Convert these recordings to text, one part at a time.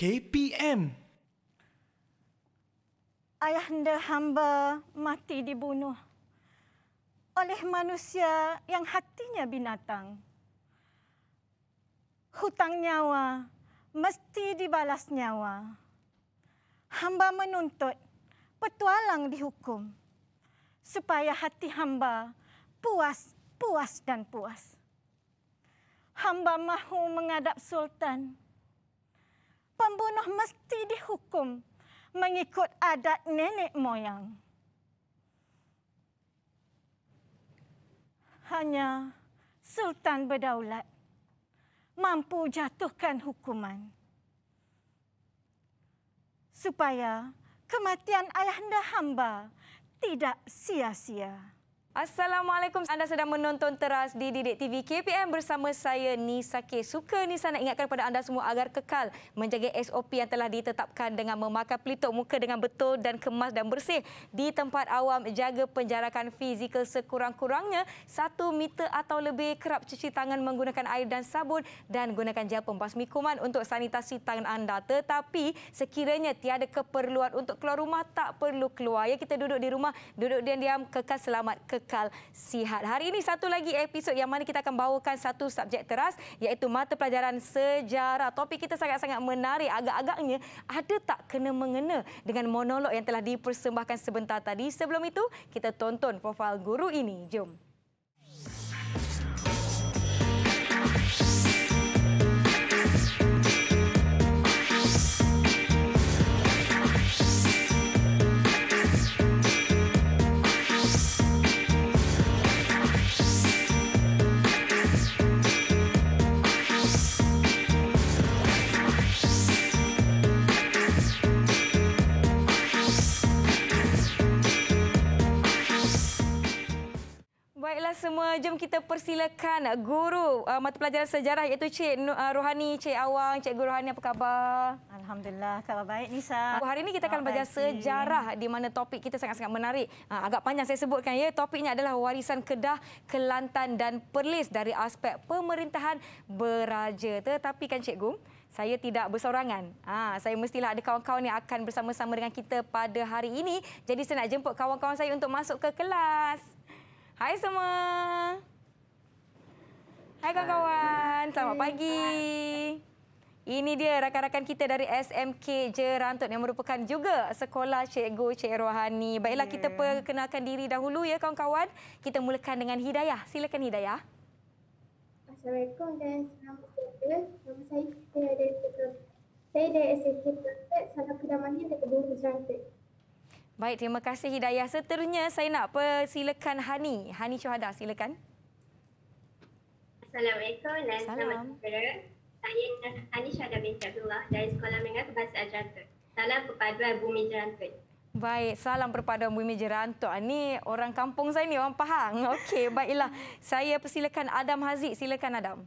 KPM. ayah Ayahanda hamba mati dibunuh oleh manusia yang hatinya binatang. Hutang nyawa mesti dibalas nyawa. Hamba menuntut petualang dihukum supaya hati hamba puas, puas dan puas. Hamba mahu mengadap Sultan pembunuh mesti dihukum mengikut adat nenek moyang. Hanya Sultan berdaulat mampu jatuhkan hukuman supaya kematian ayah anda hamba tidak sia-sia. Assalamualaikum. Anda sedang menonton teras di Didik TV KPM bersama saya Nisa K. Suka Nisa nak ingatkan kepada anda semua agar kekal menjaga SOP yang telah ditetapkan dengan memakai pelitup muka dengan betul dan kemas dan bersih. Di tempat awam, jaga penjarakan fizikal sekurang-kurangnya satu meter atau lebih kerap cuci tangan menggunakan air dan sabun dan gunakan gel pembasmi kuman untuk sanitasi tangan anda. Tetapi sekiranya tiada keperluan untuk keluar rumah, tak perlu keluar. Ya, kita duduk di rumah, duduk diam-diam, kekal selamat, ke kekal sihat. Hari ini satu lagi episod yang mana kita akan bawakan satu subjek teras iaitu mata pelajaran sejarah. Topik kita sangat-sangat menarik. Agak-agaknya ada tak kena mengena dengan monolog yang telah dipersembahkan sebentar tadi. Sebelum itu, kita tonton profil guru ini. Jom. Baiklah semua, jom kita persilakan guru uh, mata pelajaran sejarah iaitu Cik uh, Rohani, Cik Awang, Cik Guru Rohani apa khabar? Alhamdulillah, khabar baik Nisa. Uh, hari ini kita akan belajar sejarah di mana topik kita sangat-sangat menarik. Uh, agak panjang saya sebutkan ya, topiknya adalah warisan Kedah, Kelantan dan Perlis dari aspek pemerintahan beraja. Tetapi kan Cikgu, saya tidak bersorangan. Ha, saya mestilah ada kawan-kawan yang akan bersama-sama dengan kita pada hari ini. Jadi saya nak jemput kawan-kawan saya untuk masuk ke kelas. Hai semua. Hai kawan-kawan. Selamat pagi. Ini dia rakan-rakan kita dari SMK Jerantut yang merupakan juga sekolah Cikgu Cik Rohani. Baiklah kita ya. perkenalkan diri dahulu ya kawan-kawan. Kita mulakan dengan Hidayah. Silakan Hidayah. Assalamualaikum dan selamat pagi. Nama saya Hidayah dari Jerantut. Saya dari SMK Jerantut, salah kedamannya dari Cikgu Jerantut. Baik, terima kasih Hidayah. Seterusnya saya nak persilakan Hani. Hani Syuhada, silakan. Assalamualaikum dan selamat sejahtera. Saya Hani Syahda binti Abdullah dari Sekolah Menengah Kebangsaan Jeranta. Salam perpaduan bumi Jeranta. Baik, salam perpaduan bumi Jeranta. Ini orang kampung saya ni, orang Pahang. Okey, baiklah. Saya persilakan Adam Haziq. Silakan Adam.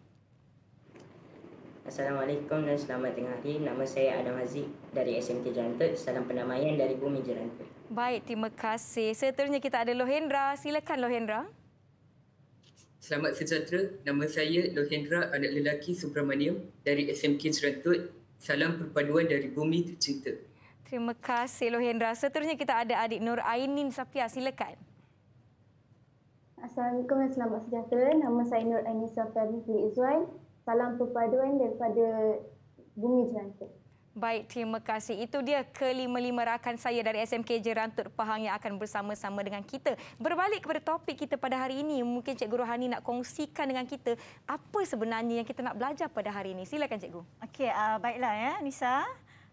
Assalamualaikum dan selamat tengah hari. Nama saya Adam Haziq dari SMK Jeranta. Salam penamaian dari bumi Jeranta. Baik, terima kasih. Seterusnya kita ada Lohendra. Silakan Lohendra. Selamat sejahtera. Nama saya Lohendra, anak lelaki Subramaniam dari SMK Cerantut. Salam perpaduan dari bumi tercinta. Terima kasih Lohendra. Seterusnya kita ada adik Nur Ainin Safia. Silakan. Assalamualaikum dan selamat sejahtera. Nama saya Nur Ainin Safia binti Izzuan. Salam perpaduan daripada bumi Cerantut. Baik, terima kasih. Itu dia kelima-lima rakan saya dari SMK Jerantut Pahang yang akan bersama-sama dengan kita. Berbalik kepada topik kita pada hari ini, mungkin Cikgu Rohani nak kongsikan dengan kita apa sebenarnya yang kita nak belajar pada hari ini. Silakan Cikgu. Okey, uh, baiklah ya, Nisa.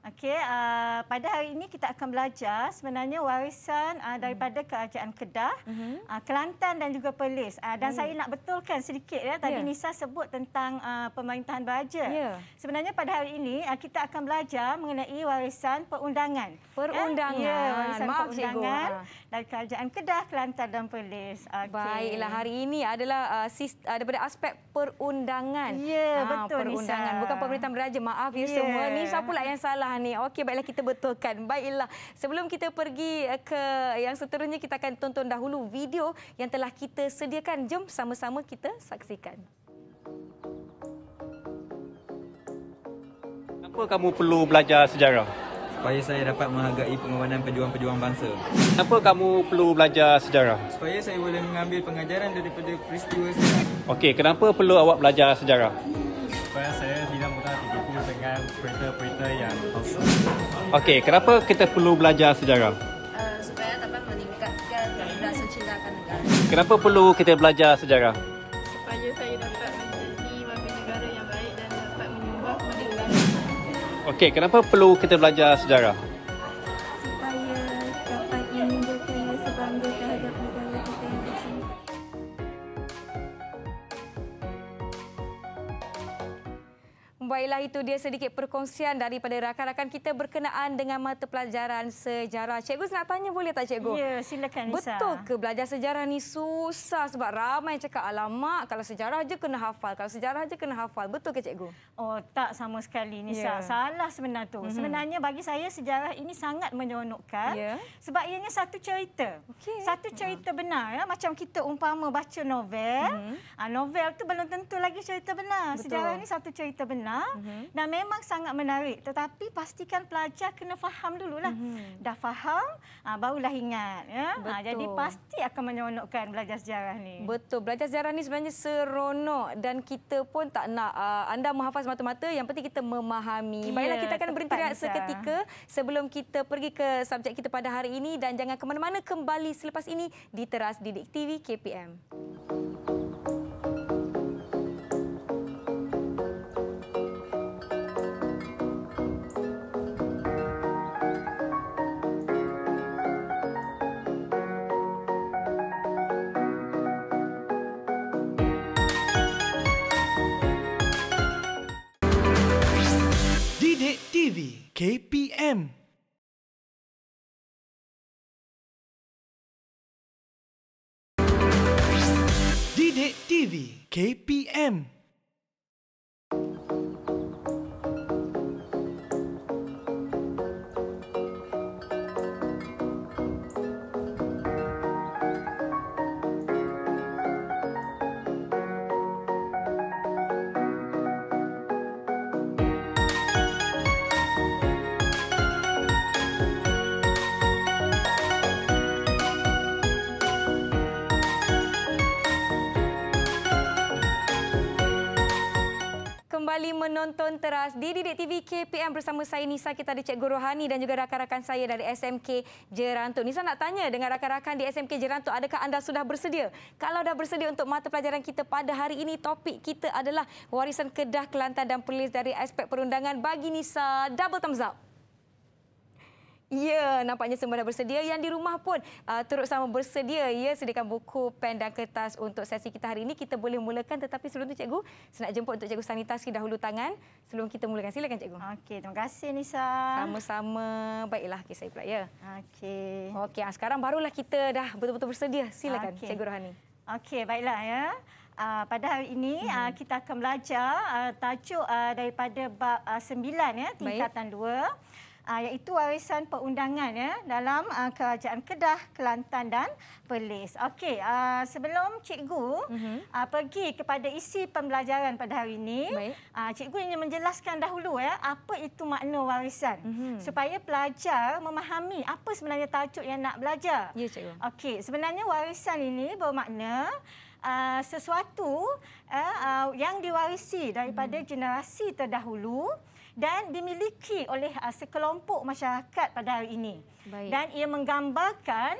Okey, uh, pada hari ini kita akan belajar sebenarnya warisan uh, hmm. daripada kerajaan Kedah, mm-hmm. uh, Kelantan dan juga Perlis. Uh, dan Baik. Hmm. saya nak betulkan sedikit ya tadi yeah. Nisa sebut tentang uh, pemerintahan Baja. Yeah. Sebenarnya pada hari ini uh, kita akan belajar mengenai warisan perundangan. Perundangan. Ya, warisan Maaf perundangan cikgu. Ah. dari kerajaan Kedah, Kelantan dan Perlis. Okay. Baiklah hari ini adalah uh, sis, uh, daripada aspek perundangan. Ya, yeah, uh, betul perundangan. Nisa. Bukan pemerintahan Baja. Maaf ya yeah. semua. Nisa pula yang salah dah ni. Okey, baiklah kita betulkan. Baiklah. Sebelum kita pergi eh, ke yang seterusnya, kita akan tonton dahulu video yang telah kita sediakan. Jom sama-sama kita saksikan. Kenapa kamu perlu belajar sejarah? Supaya saya dapat menghargai pengorbanan pejuang-pejuang bangsa. Kenapa kamu perlu belajar sejarah? Supaya saya boleh mengambil pengajaran daripada peristiwa sejarah. Okey, kenapa perlu awak belajar sejarah? Supaya saya tidak mudah dibuku dengan perita-perita yang Okey, kenapa kita perlu belajar sejarah? Uh, supaya dapat meningkatkan rasa cinta akan negara. Kenapa perlu kita belajar sejarah? Supaya saya dapat menjadi warga negara yang baik dan dapat menyumbang kepada negara. Okey, kenapa perlu kita belajar sejarah? Baiklah itu dia sedikit perkongsian daripada rakan-rakan kita berkenaan dengan mata pelajaran sejarah. Cikgu nak tanya boleh tak cikgu? Ya, silakan Lisa. Betul ke belajar sejarah ni susah sebab ramai cakap alamak kalau sejarah je kena hafal, kalau sejarah je kena hafal. Betul ke cikgu? Oh, tak sama sekali Nisa. Ya. Salah sebenarnya tu. Mm-hmm. Sebenarnya bagi saya sejarah ini sangat menyeronokkan ya. sebab ianya satu cerita. Okay. Satu cerita ya. benar ya. macam kita umpama baca novel. Mm-hmm. novel tu belum tentu lagi cerita benar. Betul. Sejarah ni satu cerita benar. Hmm. Uh-huh. Mhm. Dan memang sangat menarik. Tetapi pastikan pelajar kena faham dululah. Uh-huh. Dah faham, uh, barulah ingat. Ya? Ah, Betul. jadi pasti akan menyeronokkan belajar sejarah ni. Betul. Belajar sejarah ni sebenarnya seronok. Dan kita pun tak nak uh, anda menghafaz mata-mata. Yang penting kita memahami. Yeah, Baiklah, kita akan berhenti rehat seketika. Sebelum kita pergi ke subjek kita pada hari ini. Dan jangan ke mana-mana. Kembali selepas ini di Teras Didik TV KPM. Thank you. KPM. Didik TV KPM. kembali menonton teras di Didik TV KPM bersama saya Nisa. Kita ada Cikgu Rohani dan juga rakan-rakan saya dari SMK Jerantuk. Nisa nak tanya dengan rakan-rakan di SMK Jerantuk, adakah anda sudah bersedia? Kalau dah bersedia untuk mata pelajaran kita pada hari ini, topik kita adalah warisan Kedah, Kelantan dan Perlis dari aspek perundangan. Bagi Nisa, double thumbs up. Ya, nampaknya semua dah bersedia. Yang di rumah pun uh, turut sama bersedia. Ya, sediakan buku, pen dan kertas untuk sesi kita hari ini. Kita boleh mulakan tetapi sebelum itu cikgu, saya nak jemput untuk cikgu Sanita sekali dahulu tangan. Sebelum kita mulakan, silakan cikgu. Okey, terima kasih Nisa. Sama-sama. Baiklah, okay, saya pula ya. Okey. Okey, ah, sekarang barulah kita dah betul-betul bersedia. Silakan okay. cikgu Rohani. Okey, baiklah ya. Uh, pada hari ini mm -hmm. uh, kita akan belajar uh, tajuk uh, daripada bab uh, 9 ya, tingkatan Baik uh, ah, iaitu warisan perundangan ya dalam uh, kerajaan Kedah, Kelantan dan Perlis. Okey, uh, sebelum cikgu mm-hmm. uh, pergi kepada isi pembelajaran pada hari ini, uh, cikgu ingin menjelaskan dahulu ya apa itu makna warisan mm-hmm. supaya pelajar memahami apa sebenarnya tajuk yang nak belajar. Ya, cikgu. Okey, sebenarnya warisan ini bermakna Uh, sesuatu uh, uh, yang diwarisi daripada hmm. generasi terdahulu dan dimiliki oleh uh, sekelompok masyarakat pada hari ini. Baik. Dan ia menggambarkan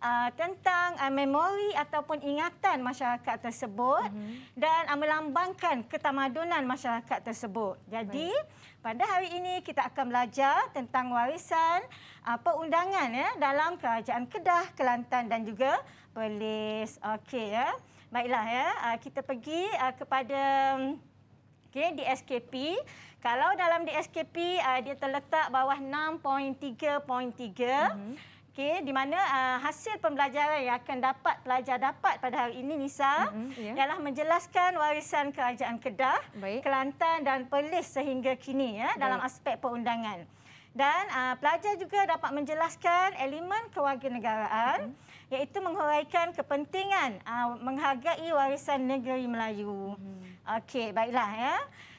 uh, tentang uh, memori ataupun ingatan masyarakat tersebut mm-hmm. dan uh, melambangkan ketamadunan masyarakat tersebut. Jadi Baik. pada hari ini kita akan belajar tentang warisan uh, perundangan ya dalam kerajaan Kedah, Kelantan dan juga Perlis. Okey ya. Baiklah ya, uh, kita pergi uh, kepada um, okay, di SKP kalau dalam DSKP uh, dia terletak bawah 6.3.3 mhm. Okay, di mana uh, hasil pembelajaran yang akan dapat pelajar dapat pada hari ini Nisa mm -hmm, yeah. ialah menjelaskan warisan kerajaan Kedah, Baik. Kelantan dan Perlis sehingga kini ya Baik. dalam aspek perundangan. Dan uh, pelajar juga dapat menjelaskan elemen kewarganegaraan mm -hmm. iaitu menghuraikan kepentingan uh, menghargai warisan negeri Melayu. Mm -hmm. Okey, baiklah ya.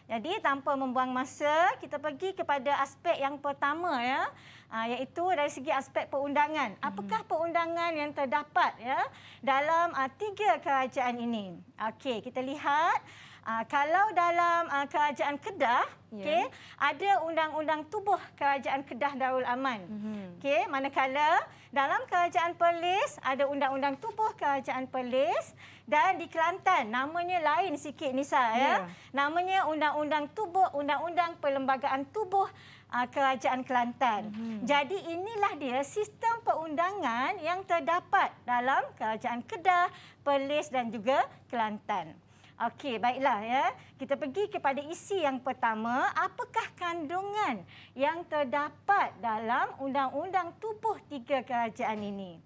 Jadi tanpa membuang masa, kita pergi kepada aspek yang pertama ya, ah, iaitu dari segi aspek perundangan. Hmm. Apakah perundangan yang terdapat ya dalam ah, tiga kerajaan ini? Okey, kita lihat Uh, kalau dalam uh, kerajaan Kedah, yeah. okay, ada undang-undang tubuh kerajaan Kedah Darul Aman. Mm -hmm. okay, manakala dalam kerajaan Perlis, ada undang-undang tubuh kerajaan Perlis. Dan di Kelantan, namanya lain sikit Nisa. Yeah. Ya? Namanya undang-undang tubuh, undang-undang perlembagaan tubuh uh, kerajaan Kelantan. Mm -hmm. Jadi inilah dia sistem perundangan yang terdapat dalam kerajaan Kedah, Perlis dan juga Kelantan. Okey, baiklah ya. Kita pergi kepada isi yang pertama, apakah kandungan yang terdapat dalam undang-undang tubuh tiga kerajaan ini?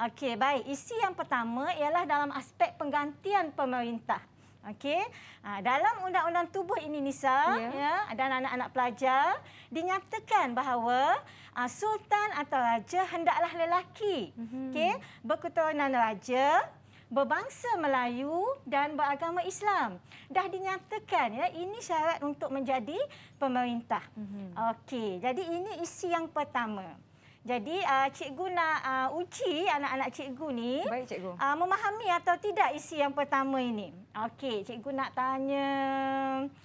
Okey, baik. Isi yang pertama ialah dalam aspek penggantian pemerintah. Okey. Ha, dalam undang-undang tubuh ini Nisa ya. ya dan anak-anak pelajar dinyatakan bahawa ha, sultan atau raja hendaklah lelaki. Mm-hmm. Okey, berketurunan raja berbangsa Melayu dan beragama Islam. Dah dinyatakan ya ini syarat untuk menjadi pemerintah. Mm-hmm. Okey, jadi ini isi yang pertama. Jadi uh, cikgu nak uh, uji anak-anak cikgu ni Baik, cikgu. Uh, memahami atau tidak isi yang pertama ini. Okey, cikgu nak tanya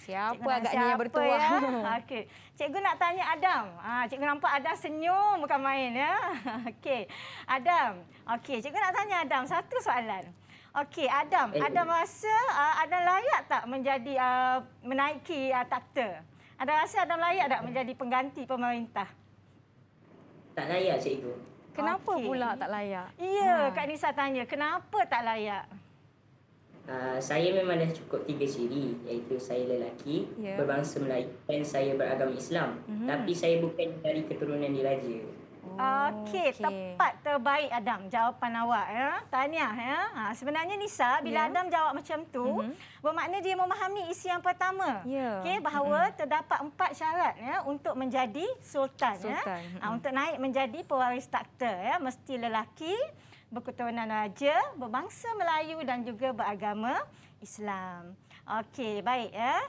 siapa agaknya yang bertuah. Ya? Okey. Cikgu nak tanya Adam. Ah, cikgu nampak Adam senyum bukan main ya. Okey. Adam. Okey, cikgu nak tanya Adam satu soalan. Okey, Adam, eh. Adam rasa uh, Adam layak tak menjadi uh, menaiki uh, ah, takhta? Adam rasa Adam layak tak menjadi pengganti pemerintah? tak layak cikgu. Kenapa okay. pula tak layak? Ya, ha. Kak Nisa tanya, kenapa tak layak? Uh, saya memang dah cukup tiga siri, iaitu saya lelaki, yeah. berbangsa Melayu dan saya beragama Islam. Mm-hmm. Tapi saya bukan dari keturunan diraja. Okey, okay. tepat terbaik Adam jawapan awak ya. Tahniah ya. Ha, sebenarnya Nisa bila yeah. Adam jawab macam tu, mm-hmm. bermakna dia memahami isi yang pertama. Yeah. Okey, mhm. bahawa mm-hmm. terdapat empat syarat ya untuk menjadi sultan, ya. sultan. ya. Mm-hmm. untuk naik menjadi pewaris takhta ya, mesti lelaki, berketurunan raja, berbangsa Melayu dan juga beragama Islam. Okey, baik ya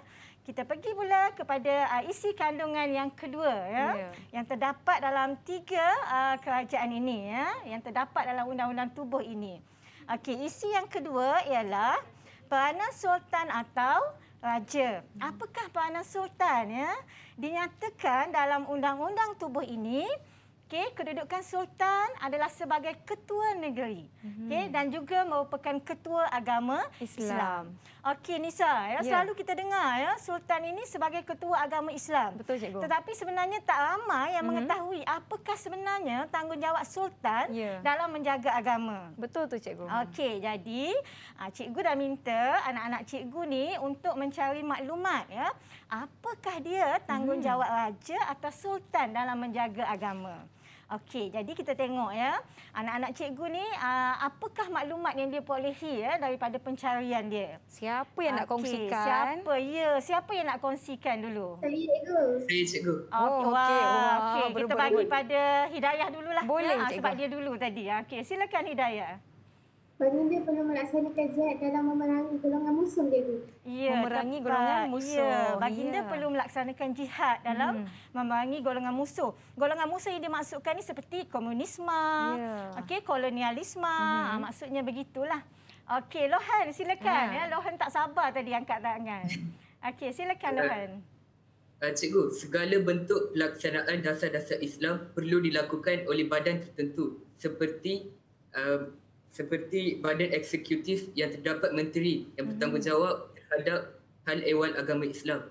kita pergi pula kepada uh, isi kandungan yang kedua ya, yeah. yang terdapat dalam tiga uh, kerajaan ini ya, yang terdapat dalam undang-undang tubuh ini. Okey, isi yang kedua ialah peranan sultan atau raja. Apakah peranan sultan ya? Dinyatakan dalam undang-undang tubuh ini Okey, kedudukan sultan adalah sebagai ketua negeri. Mm-hmm. Okey, dan juga merupakan ketua agama Islam. Islam. Okey, Nisa, ya yeah. selalu kita dengar ya sultan ini sebagai ketua agama Islam. Betul cikgu. Tetapi sebenarnya tak ramai yang mm-hmm. mengetahui apakah sebenarnya tanggungjawab sultan yeah. dalam menjaga agama. Betul tu cikgu. Okey, jadi ah, cikgu dah minta anak-anak cikgu ni untuk mencari maklumat ya, apakah dia tanggungjawab hmm raja atau sultan dalam menjaga agama. Okey, jadi kita tengok ya. Anak-anak cikgu ni ah, apakah maklumat yang dia polehi ya daripada pencarian dia? Siapa yang okay. nak kongsikan? Siapa? Ya, siapa yang nak kongsikan dulu? Saya cikgu. Saya cikgu. Oh, oh okey. Wow. Ah, okey, kita bagi pada Hidayah dululah. Boleh, ya, cikgu. sebab dia dulu tadi. Okey, silakan Hidayah. Baginda perlu melaksanakan jihad dalam memerangi golongan musuh dia tu. Ya, memerangi tepat. golongan musuh. Ya, ya. baginda ya. perlu melaksanakan jihad dalam hmm. memerangi golongan musuh. Golongan musuh yang dimaksudkan ni seperti komunisme, ya. okey, kolonialisme, hmm. ha, maksudnya begitulah. Okey, Lohan silakan. Ya. ya. Lohan tak sabar tadi angkat tangan. okey, silakan ya. Lohan. Uh, cikgu, segala bentuk pelaksanaan dasar-dasar Islam perlu dilakukan oleh badan tertentu seperti uh, seperti badan eksekutif yang terdapat menteri yang hmm. bertanggungjawab terhadap hal ehwal agama Islam.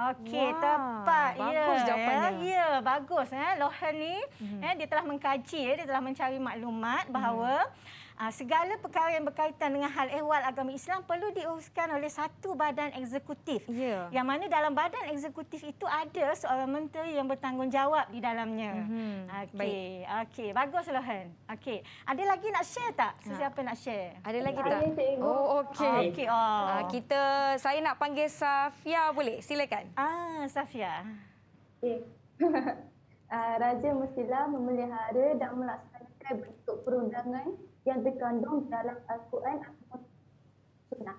Okey, wow, tepat. Ya, bagus ya, jawapannya. Ya, ya bagus. Eh. Lohan ini hmm. eh, dia telah mengkaji, eh, dia telah mencari maklumat hmm. bahawa hmm. Ah, segala perkara yang berkaitan dengan hal ehwal agama Islam perlu diuruskan oleh satu badan eksekutif. Ya. Yang mana dalam badan eksekutif itu ada seorang menteri yang bertanggungjawab di dalamnya. Mm-hmm. Okey. Okey, baguslah Han. Okey. Ada lagi nak share tak? Sesiapa ha. nak share? Ada lagi tak? Oh, okey. Ah, okey. Oh. Ah, kita saya nak panggil Safia boleh? Silakan. Ah, Safia. Okey. Uh, Raja mestilah memelihara dan melaksanakan bentuk perundangan yang terkandung dalam Al-Quran atau Sunnah.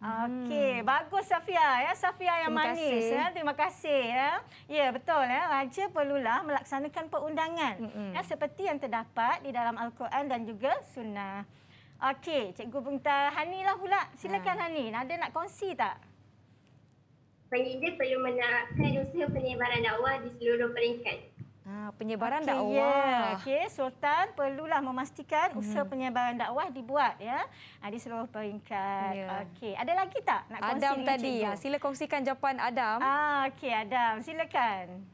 Okey, hmm. bagus Safia ya, Safia yang terima manis kasih. ya. Terima kasih ya. Ya, betul ya. Raja perlulah melaksanakan perundangan hmm. ya seperti yang terdapat di dalam Al-Quran dan juga sunnah. Okey, Cikgu Bunta Hani lah pula. Silakan ha. Hani, ada nak kongsi tak? Penyidik perlu menerapkan usaha penyebaran dakwah di seluruh peringkat. Ha, penyebaran okay, dakwah. Yeah. Okey, Sultan perlulah memastikan hmm. penyebaran dakwah dibuat ya ha, di seluruh peringkat. Yeah. Okey, ada lagi tak nak kongsi Adam tadi. Ya, sila kongsikan jawapan Adam. Ah, okey Adam, silakan.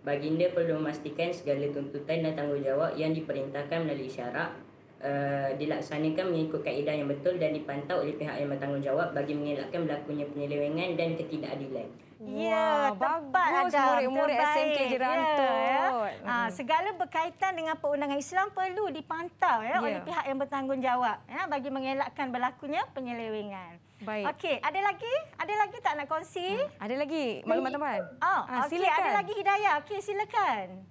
Baginda perlu memastikan segala tuntutan dan tanggungjawab yang diperintahkan melalui syarak Eh, dilaksanakan mengikut kaedah yang betul dan dipantau oleh pihak yang bertanggungjawab bagi mengelakkan berlakunya penyelewengan dan ketidakadilan. Ya, wow, tepat ada murid-murid SMK Jerantut. Ya, ya. Ha, segala berkaitan dengan perundangan Islam perlu dipantau ya, ya. oleh pihak yang bertanggungjawab ya, bagi mengelakkan berlakunya penyelewengan. Baik. Okey, ada lagi? Ada lagi tak nak kongsi? Hmm. Ada lagi maklumat teman? Oh, ha, ah, okay, Ada lagi Hidayah? Okey, silakan.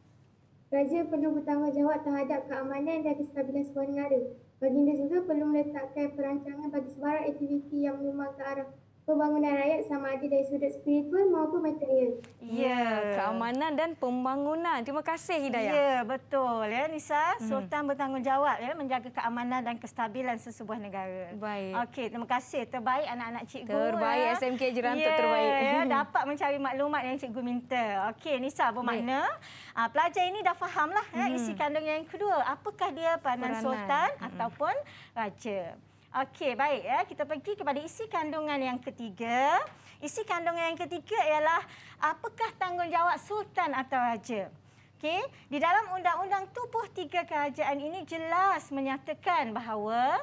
Raja perlu bertanggungjawab terhadap keamanan dan kestabilan sebuah negara. Baginda juga perlu meletakkan perancangan bagi sebarang aktiviti yang memang ke arah pembangunan rakyat sama ada dari sudut spiritual maupun material. Ya. ya, keamanan dan pembangunan. Terima kasih Hidayah. Ya, betul ya Nisa. Mhm. Sultan hmm. bertanggungjawab ya menjaga keamanan dan kestabilan sesebuah negara. Baik. Okey, terima kasih. Terbaik anak-anak cikgu. Terbaik ya. SMK Jerantuk ya, terbaik. Ya, mhm. dapat mencari maklumat yang cikgu minta. Okey, Nisa, bermakna Baik. Ah, pelajar ini dah fahamlah ya mhm. isi kandungan yang kedua. Apakah dia peranan, peranan. sultan hmm. ataupun raja? Okey, baik ya. Kita pergi kepada isi kandungan yang ketiga. Isi kandungan yang ketiga ialah apakah tanggungjawab sultan atau raja? Okey, di dalam undang-undang tubuh tiga kerajaan ini jelas menyatakan bahawa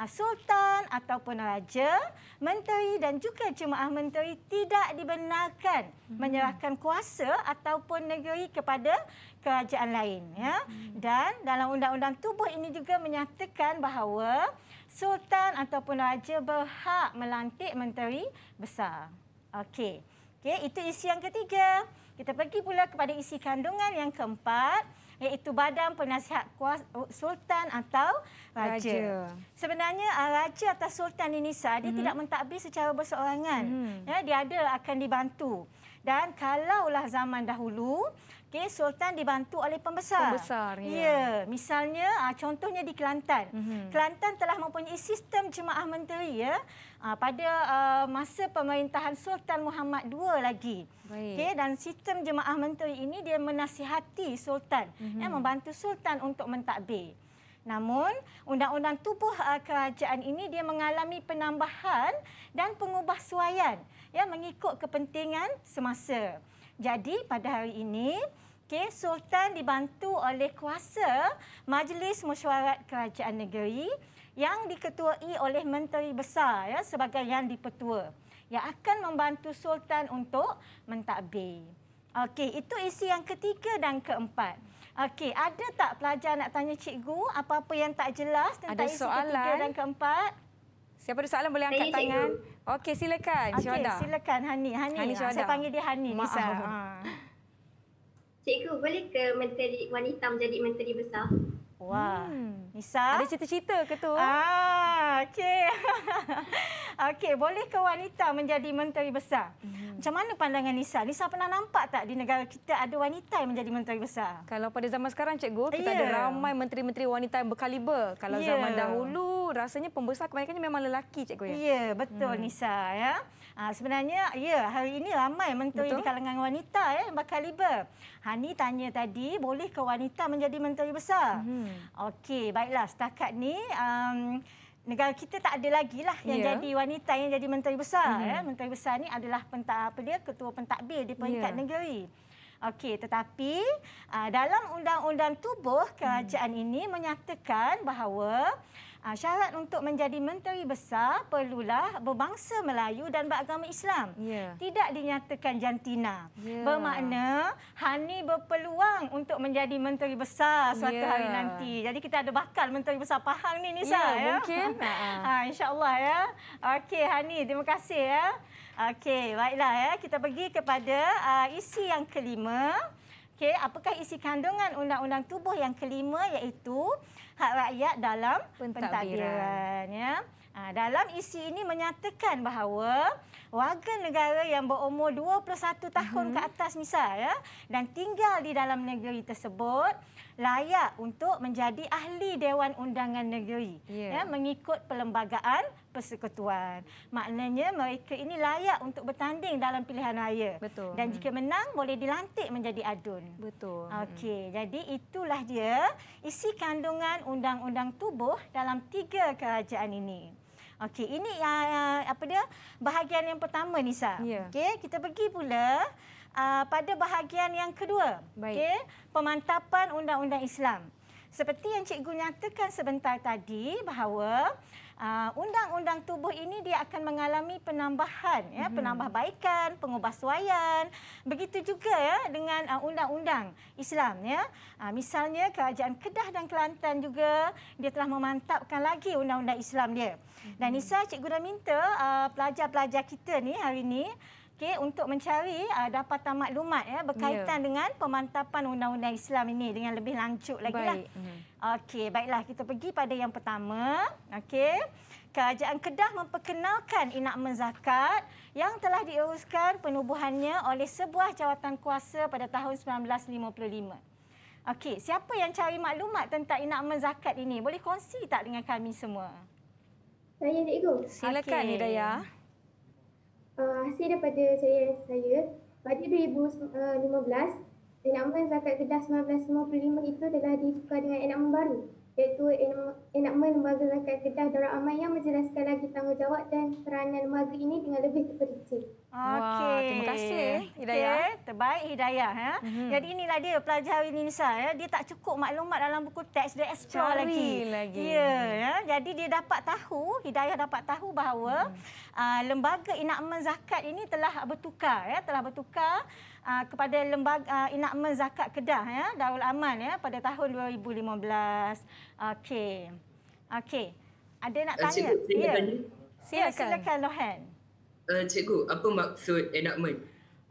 ah, sultan ataupun raja, menteri dan juga jemaah menteri tidak dibenarkan hmm. menyerahkan kuasa ataupun negeri kepada kerajaan lain ya. Hmm. Dan dalam undang-undang tubuh ini juga menyatakan bahawa sultan ataupun raja berhak melantik menteri besar. Okey. okay itu isi yang ketiga. Kita pergi pula kepada isi kandungan yang keempat iaitu badan penasihat kuas sultan atau raja. raja. Sebenarnya ah, raja atau sultan ini sah dia mm-hmm. tidak mentadbir secara berseorangan. Mm-hmm. Ya, dia ada akan dibantu. Dan kalaulah zaman dahulu, Okey, sultan dibantu oleh pembesar. Pembesar. Ya, ya misalnya ah, contohnya di Kelantan. Mm-hmm. Kelantan telah mempunyai sistem jemaah menteri ya ah, pada ah, masa pemerintahan Sultan Muhammad II lagi. Okey, dan sistem jemaah menteri ini dia menasihati sultan, mm-hmm. ya mhm. membantu sultan untuk mentadbir. Namun, undang-undang tubuh kerajaan ini dia mengalami penambahan dan pengubahsuaian ya mengikut kepentingan semasa. Jadi pada hari ini, okay, Sultan dibantu oleh kuasa Majlis Mesyuarat Kerajaan Negeri yang diketuai oleh Menteri Besar ya, sebagai yang dipetua yang akan membantu Sultan untuk mentadbir. Okey, itu isi yang ketiga dan keempat. Okey, ada tak pelajar nak tanya cikgu apa-apa yang tak jelas tentang ada isi soalan. ketiga dan keempat? Siapa ada soalan boleh angkat tangan. Okey, silakan okay, Syahda. Okey, silakan Hani. Hani, Hani saya panggil dia Hani Maaf. Ha. Cikgu, boleh ke menteri wanita menjadi menteri besar? Wah, hmm. Nisa. Ada cerita-cerita ke tu? Ah, okey. okey, boleh ke wanita menjadi menteri besar? Hmm. Macam mana pandangan Nisa? Nisa pernah nampak tak di negara kita ada wanita yang menjadi menteri besar? Kalau pada zaman sekarang, cikgu, kita yeah. ada ramai menteri-menteri wanita yang berkaliber. Kalau yeah. zaman dahulu, rasanya pembesar kebanyakannya memang lelaki cikgu ya. Ya, betul hmm. Nisa ya. Ha, sebenarnya ya hari ini ramai menteri betul? di kalangan wanita ya yang bakal Hani tanya tadi boleh ke wanita menjadi menteri besar? Hmm. Okey, baiklah setakat ni um, Negara kita tak ada lagi lah yang yeah. jadi wanita yang jadi menteri besar. Mm-hmm. Ya. Menteri besar ni adalah pentak apa dia ketua pentadbir di peringkat yeah. negeri. Okey, tetapi uh, dalam undang-undang tubuh kerajaan mm. ini menyatakan bahawa Ah, syarat untuk menjadi menteri besar perlulah berbangsa Melayu dan beragama Islam. Ya. Tidak dinyatakan jantina. Ya. Bermakna Hani berpeluang untuk menjadi menteri besar suatu ya. hari nanti. Jadi kita ada bakal menteri besar Pahang ni Nisa ya. ya. Mungkin. Ha insya-Allah ya. Okey Hani, terima kasih ya. Okey, baiklah ya. Kita pergi kepada uh, isi yang kelima. Okey, apakah isi kandungan undang-undang tubuh yang kelima iaitu hak rakyat dalam pentadbiran. Ya. Ha, dalam isi ini menyatakan bahawa warga negara yang berumur 21 tahun mm -hmm. ke atas misal ya, dan tinggal di dalam negeri tersebut layak untuk menjadi ahli Dewan Undangan Negeri yeah. ya, mengikut perlembagaan persekutuan. Maknanya mereka ini layak untuk bertanding dalam pilihan raya. Betul. Dan hmm. jika menang boleh dilantik menjadi adun. Betul. Hmm. Okey, mm. jadi itulah dia isi kandungan undang-undang tubuh dalam tiga kerajaan ini. Okey, ini uh, apa dia? Bahagian yang pertama Nisa. Yeah. Okey, kita pergi pula uh, pada bahagian yang kedua, okay, pemantapan undang-undang Islam. Seperti yang cikgu nyatakan sebentar tadi bahawa ah, undang-undang uh, tubuh ini dia akan mengalami penambahan ya mm-hmm. penambahbaikan pengubahsuaian begitu juga ya dengan uh, undang-undang Islam ya uh, misalnya kerajaan Kedah dan Kelantan juga dia telah memantapkan lagi undang-undang Islam dia mm-hmm. dan mhm. Nisa cikgu dah minta uh, pelajar-pelajar kita ni hari ini okey untuk mencari uh, ah, dapatan maklumat ya berkaitan ya. dengan pemantapan undang-undang Islam ini dengan lebih lanjut lagi lah. Baik. lah. Hmm. Okey, baiklah kita pergi pada yang pertama. Okey. Kerajaan Kedah memperkenalkan inak zakat yang telah diuruskan penubuhannya oleh sebuah jawatan kuasa pada tahun 1955. Okey, siapa yang cari maklumat tentang inak zakat ini? Boleh kongsi tak dengan kami semua? Saya, Cikgu. Silakan, okay. Hidayah uh, hasil daripada saya saya pada 2015 enakmen zakat kedah 1955 itu telah ditukar dengan enakmen baru iaitu enakmen lembaga zakat kedah darah aman yang menjelaskan lagi tanggungjawab dan peranan lembaga ini dengan lebih terperinci. Okey. Terima kasih eh, Hidayah. Okay. Eh. Terbaik Hidayah ya. Mm -hmm. Jadi inilah dia pelajar ini Nisa ya. Dia tak cukup maklumat dalam buku teks dia extra Cari lagi. lagi. Ya, ya. Jadi dia dapat tahu, Hidayah dapat tahu bahawa mm. uh, lembaga enakmen zakat ini telah bertukar ya, telah bertukar uh, kepada lembaga uh, enakmen zakat Kedah ya, Darul Aman ya pada tahun 2015. Okey. Okey. Ada nak ya. tanya? Ya. Silakan. Silakan Lohan. Uh, cikgu, apa maksud enactment?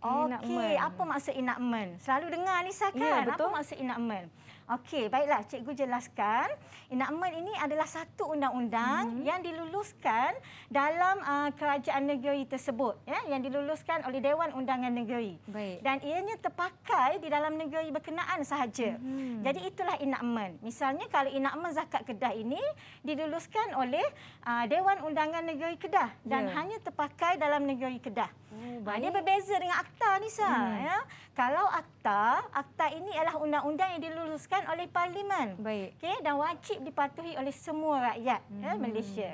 Okey, apa maksud enactment? Selalu dengar Alisa ya, kan? Yeah, betul. Apa maksud enactment? Okey, baiklah cikgu jelaskan. Enactment ini adalah satu undang-undang hmm. yang diluluskan dalam uh, kerajaan negeri tersebut ya, yang diluluskan oleh Dewan Undangan Negeri. Baik. Dan ianya terpakai di dalam negeri berkenaan sahaja. Hmm. Jadi itulah enactment. Misalnya kalau enactment zakat kedah ini diluluskan oleh uh, Dewan Undangan Negeri Kedah dan yeah. hanya terpakai dalam negeri Kedah. Hmm, oh, ini berbeza dengan akta ni sah. Hmm. Ya? Kalau akta, akta ini adalah undang-undang yang diluluskan oleh parlimen. Baik. Okey dan wajib dipatuhi oleh semua rakyat ya, hmm. ya, Malaysia.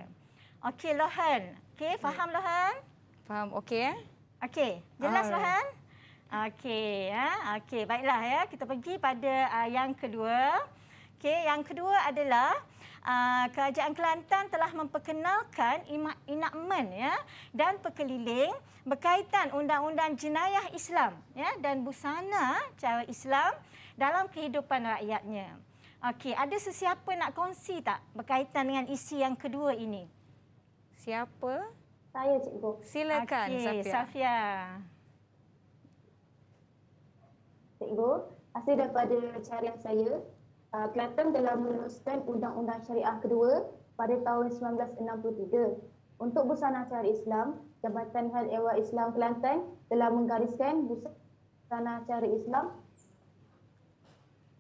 Okey Lohan. Okey, faham Baik. Lohan? Faham. Okey eh. Okey, jelas Alright. Lohan? Okey ya. Okey, baiklah ya. Kita pergi pada uh, yang kedua. Okey, yang kedua adalah Ah, kerajaan Kelantan telah memperkenalkan enakmen ya dan pekeliling berkaitan undang-undang jenayah Islam ya dan busana cara Islam dalam kehidupan rakyatnya. Okey, ada sesiapa nak kongsi tak berkaitan dengan isi yang kedua ini? Siapa? Saya cikgu. Silakan okay, Safia. Safia. Cikgu, hasil daripada cara saya uh, telah dalam Undang-Undang Syariah kedua pada tahun 1963. Untuk Busana Syariah Islam, Jabatan Hal ehwal Islam Kelantan telah menggariskan Busana Syariah Islam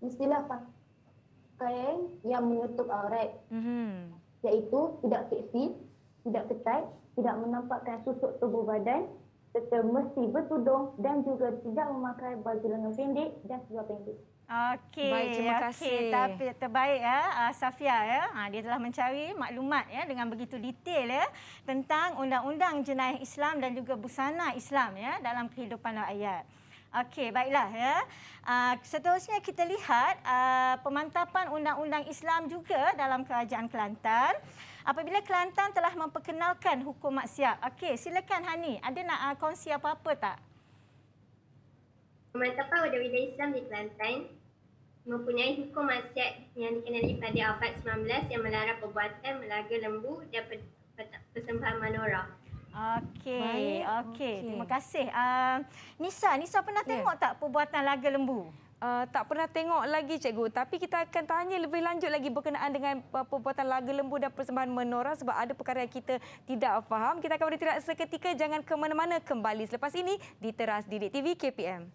istilah pakaian yang menutup aurat. Mm-hmm. Iaitu tidak seksi, tidak ketat, tidak menampakkan susuk tubuh badan serta mesti bertudung dan juga tidak memakai baju lengan pendek dan seluar pendek. Okey. Baik, terima okay. kasih. Tapi terbaik ya uh, Safia ya. Uh, dia telah mencari maklumat ya dengan begitu detail ya tentang undang-undang jenayah Islam dan juga busana Islam ya dalam kehidupan rakyat. Okey, baiklah ya. Uh, seterusnya kita lihat uh, pemantapan undang-undang Islam juga dalam kerajaan Kelantan. Apabila Kelantan telah memperkenalkan hukum maksiat. Okey, silakan Hani. Ada nak uh, kongsi apa-apa tak? Pemantapan undang-undang Islam di Kelantan mempunyai hukum maksiat yang dikenali pada abad 19 yang melarang perbuatan melaga lembu dan persembahan manora. Okey, okey. Okay. Terima kasih. Uh, Nisa, Nisa pernah yeah. tengok tak perbuatan laga lembu? Uh, tak pernah tengok lagi cikgu tapi kita akan tanya lebih lanjut lagi berkenaan dengan uh, perbuatan laga lembu dan persembahan menora sebab ada perkara yang kita tidak faham kita akan beritirak seketika jangan ke mana-mana kembali selepas ini di teras Didik TV KPM.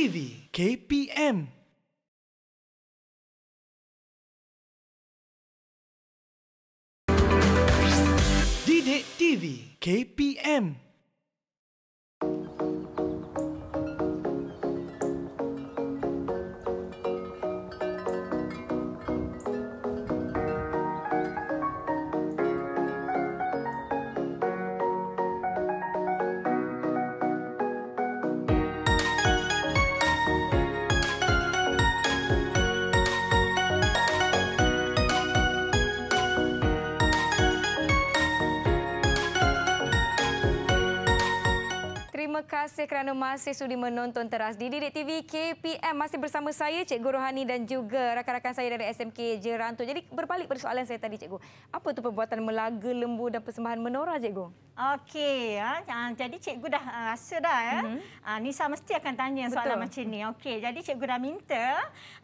TV KPM Didik TV KPM kasih kerana masih sudi menonton teras di Didik TV KPM. Masih bersama saya, Cikgu Rohani dan juga rakan-rakan saya dari SMK Jerantu. Jadi berbalik pada soalan saya tadi, Cikgu. Apa tu perbuatan melaga lembu dan persembahan menora, Cikgu? Okey, ya. Ah, jadi cikgu dah ah, rasa dah ya. Mm-hmm. Nisa mesti akan tanya soalan macam ini. Okay, jadi cikgu dah minta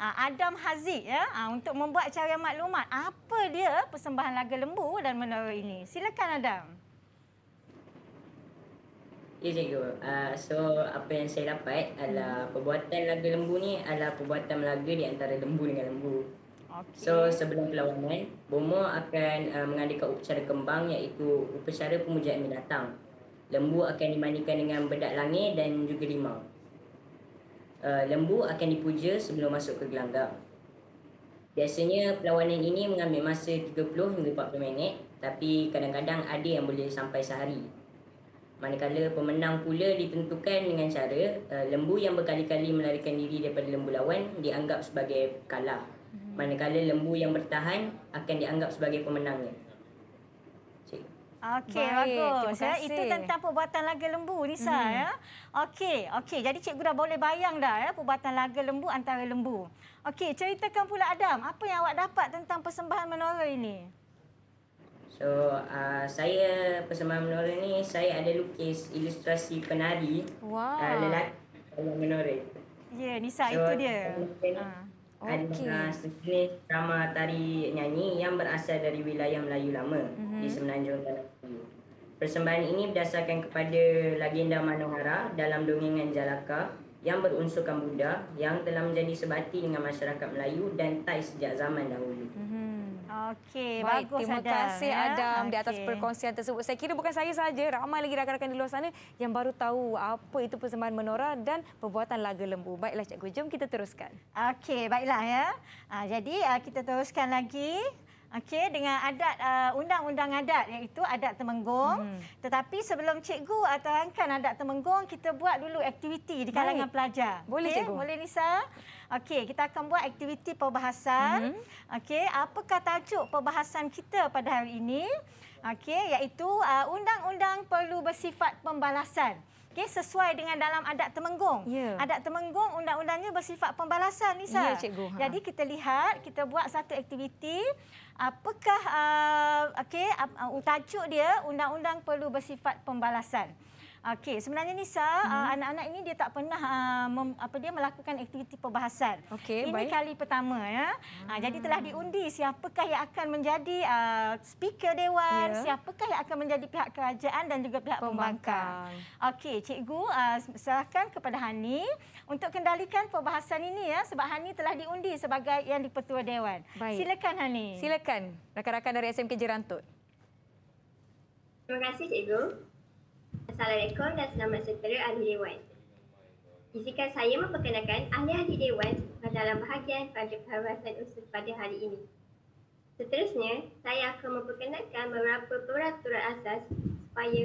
Adam Haziq ya untuk membuat cara maklumat apa dia persembahan laga lembu dan menora ini. Silakan Adam. Ya cikgu. Uh, so apa yang saya dapat adalah hmm. perbuatan laga lembu ni adalah perbuatan melaga di antara lembu dengan lembu. Okay. So sebelum perlawanan, Bomo akan uh, mengadakan upacara kembang iaitu upacara pemujaan binatang. Lembu akan dimandikan dengan bedak langit dan juga limau. Uh, lembu akan dipuja sebelum masuk ke gelanggang. Biasanya perlawanan ini mengambil masa 30 hingga 40 minit tapi kadang-kadang ada yang boleh sampai sehari. Manakala pemenang pula ditentukan dengan cara uh, lembu yang berkali-kali melarikan diri daripada lembu lawan dianggap sebagai kalah. Mhm. Manakala lembu yang bertahan akan dianggap sebagai pemenangnya. Okey, bagus. Ya. Itu tentang perbuatan laga lembu, Nisa. Mm. Ya. Okey, okay. jadi cikgu dah boleh bayang dah ya, perbuatan laga lembu antara lembu. Okey, ceritakan pula Adam, apa yang awak dapat tentang persembahan menara ini? So uh, saya bersama Menore ni saya ada lukis ilustrasi penari uh, wow. Uh, lelaki dalam Menore. Ya, yeah, Nisa so, itu dia. Ah, uh, ada okay. uh, sejenis drama tari nyanyi yang berasal dari wilayah Melayu lama mm-hmm. di Semenanjung Tanah Melayu. Persembahan ini berdasarkan kepada legenda Manohara dalam dongengan Jalaka yang berunsurkan Buddha yang telah menjadi sebati dengan masyarakat Melayu dan Thai sejak zaman dahulu. Mm-hmm. Okey, bagus Terima Adam. Terima kasih ya. Adam okay. di atas perkongsian tersebut. Saya kira bukan saya saja, ramai lagi rakan-rakan di luar sana yang baru tahu apa itu persembahan menora dan perbuatan laga lembu. Baiklah Cikgu, jom kita teruskan. Okey, baiklah ya. Ha, jadi ah, kita teruskan lagi. Okey dengan adat ah, undang-undang uh, adat iaitu adat temenggung hmm. tetapi sebelum cikgu uh, terangkan adat temenggung kita buat dulu aktiviti di kalangan Baik. pelajar. Boleh okay. cikgu. Boleh Nisa. Okey, kita akan buat aktiviti perbahasan. Mm -hmm. Okey, apakah tajuk perbahasan kita pada hari ini? Okey, iaitu uh, undang-undang uh, perlu bersifat pembalasan. Okey, sesuai dengan dalam adat Temenggung. Yeah. Adat Temenggung undang-undangnya bersifat pembalasan, Nisa. Ya, yeah, Jadi kita lihat, kita buat satu aktiviti. Apakah uh, okey, uh, tajuk dia undang-undang perlu bersifat pembalasan. Okey, sebenarnya Nisa, uh, hmm. anak-anak ini dia tak pernah uh, mem, apa dia melakukan aktiviti perbahasan. Okay, ini baik. kali pertama ya. Hmm. jadi telah diundi siapakah yang akan menjadi uh, speaker dewan, yeah. siapakah yang akan menjadi pihak kerajaan dan juga pihak pembangkang. pembangkang. Okey, cikgu uh, serahkan kepada Hani untuk kendalikan perbahasan ini ya sebab Hani telah diundi sebagai yang dipertua dewan. Baik. Silakan Hani. Silakan rakan-rakan dari SMK Jerantut. Terima kasih cikgu. Assalamualaikum dan selamat sejahtera ahli dewan. Izinkan saya memperkenalkan ahli-ahli dewan dalam bahagian pada perawasan usul pada hari ini. Seterusnya, saya akan memperkenalkan beberapa peraturan asas supaya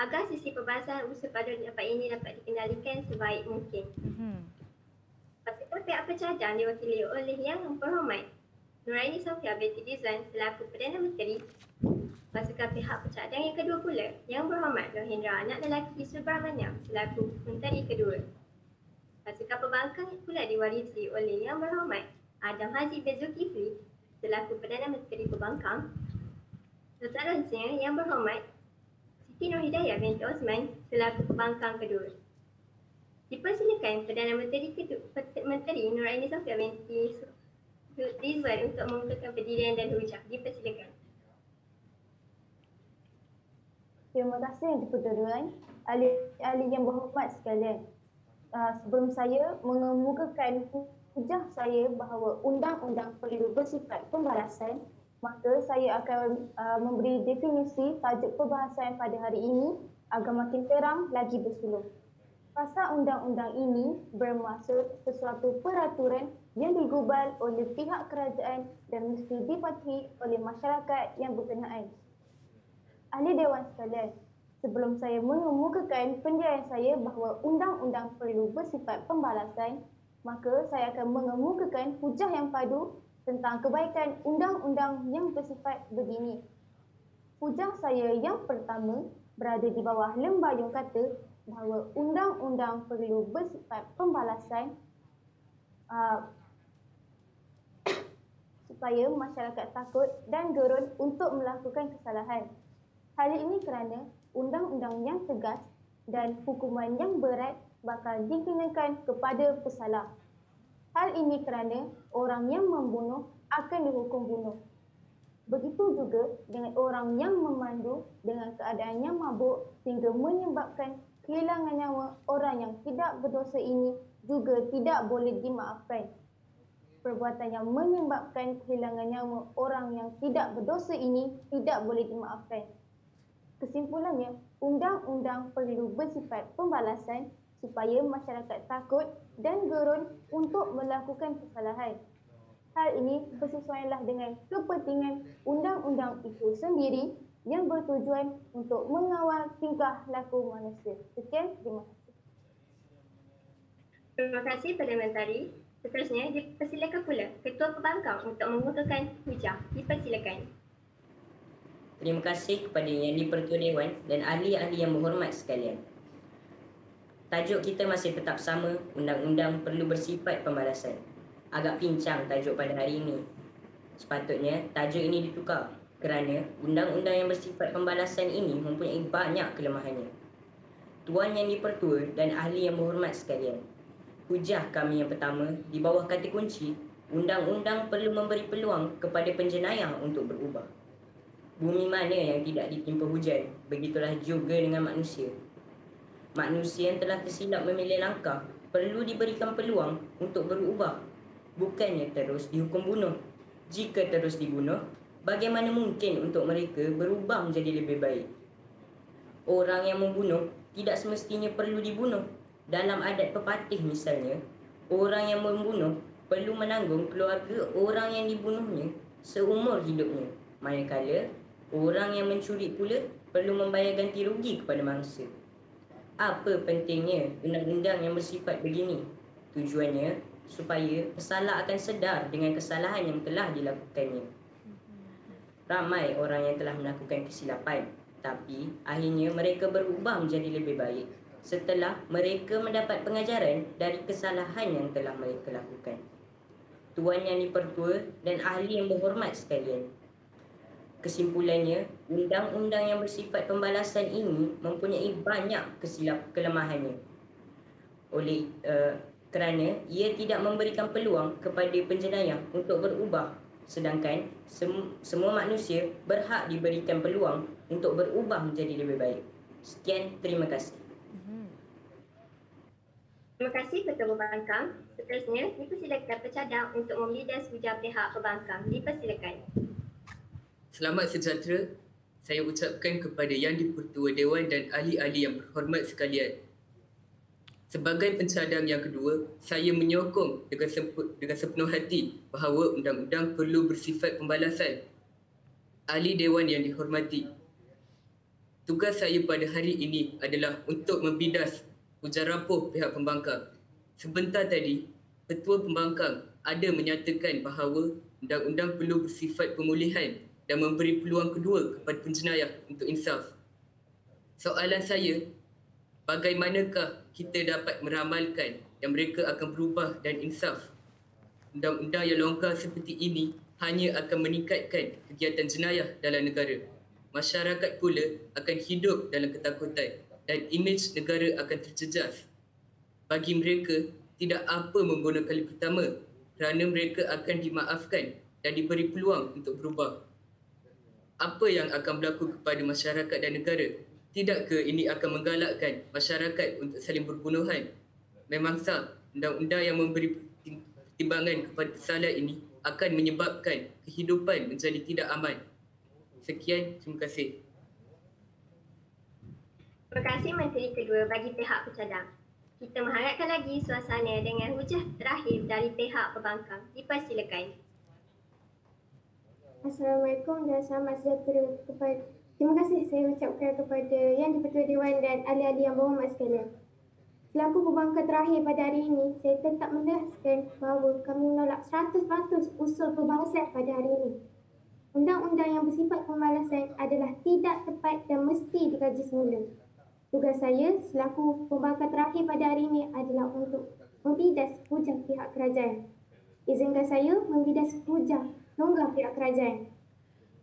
agar sisi perbahasan usul pada dapat ini dapat dikendalikan sebaik mungkin. Hmm. Pasukan pihak pencadang diwakili oleh Yang Berhormat Nuraini Sofia binti Dizwan selaku Perdana Menteri pasukan pihak pencadang yang kedua pula yang berhormat Lohendra anak lelaki Subramaniam selaku menteri kedua. Pasukan pembangkang pula diwarisi oleh yang berhormat Adam Haji Bezulkifli selaku Perdana Menteri Pembangkang. Seterusnya yang berhormat Siti Nur Hidayah bin Osman selaku pembangkang kedua. Dipersilakan Perdana Menteri kedua, Menteri Nur Aini Sofia binti Rizwan untuk mengumumkan pendirian dan hujah. Dipersilakan. Terima kasih yang dipertuan. Ahli, ahli yang berhormat sekalian. Uh, sebelum saya mengemukakan hujah saya bahawa undang-undang perlu bersifat pembalasan, maka saya akan uh, memberi definisi tajuk perbahasan pada hari ini agar makin terang lagi bersuluh. Pasal undang-undang ini bermaksud sesuatu peraturan yang digubal oleh pihak kerajaan dan mesti dipatuhi oleh masyarakat yang berkenaan ahli dewan sekalian. Sebelum saya mengemukakan pendirian saya bahawa undang-undang perlu bersifat pembalasan, maka saya akan mengemukakan hujah yang padu tentang kebaikan undang-undang yang bersifat begini. Hujah saya yang pertama berada di bawah lembah yang kata bahawa undang-undang perlu bersifat pembalasan uh, supaya masyarakat takut dan gerun untuk melakukan kesalahan. Hal ini kerana undang-undang yang tegas dan hukuman yang berat bakal dikenakan kepada pesalah. Hal ini kerana orang yang membunuh akan dihukum bunuh. Begitu juga dengan orang yang memandu dengan keadaan yang mabuk sehingga menyebabkan kehilangan nyawa orang yang tidak berdosa ini juga tidak boleh dimaafkan. Perbuatan yang menyebabkan kehilangan nyawa orang yang tidak berdosa ini tidak boleh dimaafkan. Kesimpulannya, undang-undang perlu bersifat pembalasan supaya masyarakat takut dan gerun untuk melakukan kesalahan. Hal ini bersesuaianlah dengan kepentingan undang-undang itu sendiri yang bertujuan untuk mengawal tingkah laku manusia. Sekian, terima kasih. Terima kasih Parlimentari. Seterusnya, dipersilakan pula Ketua Pembangkang untuk mengukurkan hujah. Dipersilakan. Terima kasih kepada yang dipertuan Dewan dan ahli-ahli yang menghormat sekalian. Tajuk kita masih tetap sama, undang-undang perlu bersifat pembalasan. Agak pincang tajuk pada hari ini. Sepatutnya tajuk ini ditukar kerana undang-undang yang bersifat pembalasan ini mempunyai banyak kelemahannya. Tuan yang dipertua dan ahli yang menghormat sekalian. Hujah kami yang pertama di bawah kata kunci, undang-undang perlu memberi peluang kepada penjenayah untuk berubah bumi mana yang tidak ditimpa hujan begitulah juga dengan manusia manusia yang telah tersilap memilih langkah perlu diberikan peluang untuk berubah bukannya terus dihukum bunuh jika terus dibunuh bagaimana mungkin untuk mereka berubah menjadi lebih baik orang yang membunuh tidak semestinya perlu dibunuh dalam adat pepatih misalnya orang yang membunuh perlu menanggung keluarga orang yang dibunuhnya seumur hidupnya manakala Orang yang mencuri pula perlu membayar ganti rugi kepada mangsa. Apa pentingnya undang-undang yang bersifat begini? Tujuannya supaya pesalah akan sedar dengan kesalahan yang telah dilakukannya. Ramai orang yang telah melakukan kesilapan tapi akhirnya mereka berubah menjadi lebih baik setelah mereka mendapat pengajaran dari kesalahan yang telah mereka lakukan. Tuan yang dipertua dan ahli yang berhormat sekalian, kesimpulannya undang-undang yang bersifat pembalasan ini mempunyai banyak kesilap kelemahannya oleh uh, kerana ia tidak memberikan peluang kepada penjenayah untuk berubah sedangkan sem- semua manusia berhak diberikan peluang untuk berubah menjadi lebih baik sekian terima kasih Terima kasih Ketua Pembangkang. Seterusnya, dipersilakan pecadang untuk memilih dan sekejap pihak pembangkang. Dipersilakan. Selamat sejahtera saya ucapkan kepada Yang di-Pertua Dewan dan ahli-ahli yang berhormat sekalian. Sebagai pencadang yang kedua, saya menyokong dengan, dengan sepenuh hati bahawa undang-undang perlu bersifat pembalasan. Ahli Dewan yang dihormati, tugas saya pada hari ini adalah untuk membidas ujar rapuh pihak pembangkang. Sebentar tadi, Ketua Pembangkang ada menyatakan bahawa undang-undang perlu bersifat pemulihan dan memberi peluang kedua kepada penjenayah untuk insaf. Soalan saya, bagaimanakah kita dapat meramalkan yang mereka akan berubah dan insaf? Undang-undang yang longgar seperti ini hanya akan meningkatkan kegiatan jenayah dalam negara. Masyarakat pula akan hidup dalam ketakutan dan imej negara akan terjejas. Bagi mereka, tidak apa menggunakan kali pertama kerana mereka akan dimaafkan dan diberi peluang untuk berubah apa yang akan berlaku kepada masyarakat dan negara? tidak ke ini akan menggalakkan masyarakat untuk saling berbunuhan? Memang sah, undang-undang yang memberi pertimbangan kepada salah ini akan menyebabkan kehidupan menjadi tidak aman. Sekian, terima kasih. Terima kasih Menteri Kedua bagi pihak pencadang. Kita mengharapkan lagi suasana dengan hujah terakhir dari pihak pembangkang. Dipersilakan. Assalamualaikum dan selamat sejahtera kepada Terima kasih saya ucapkan kepada Yang di-Pertua Dewan dan ahli-ahli yang bawa berhormat sekalian. Selaku pembangkang terakhir pada hari ini, saya tetap menjelaskan bahawa kami menolak 100% usul pembahasan pada hari ini. Undang-undang yang bersifat pembalasan adalah tidak tepat dan mesti dikaji semula. Tugas saya selaku pembangkang terakhir pada hari ini adalah untuk membidas hujah pihak kerajaan. Izinkan saya membidas hujah longgar pihak kerajaan.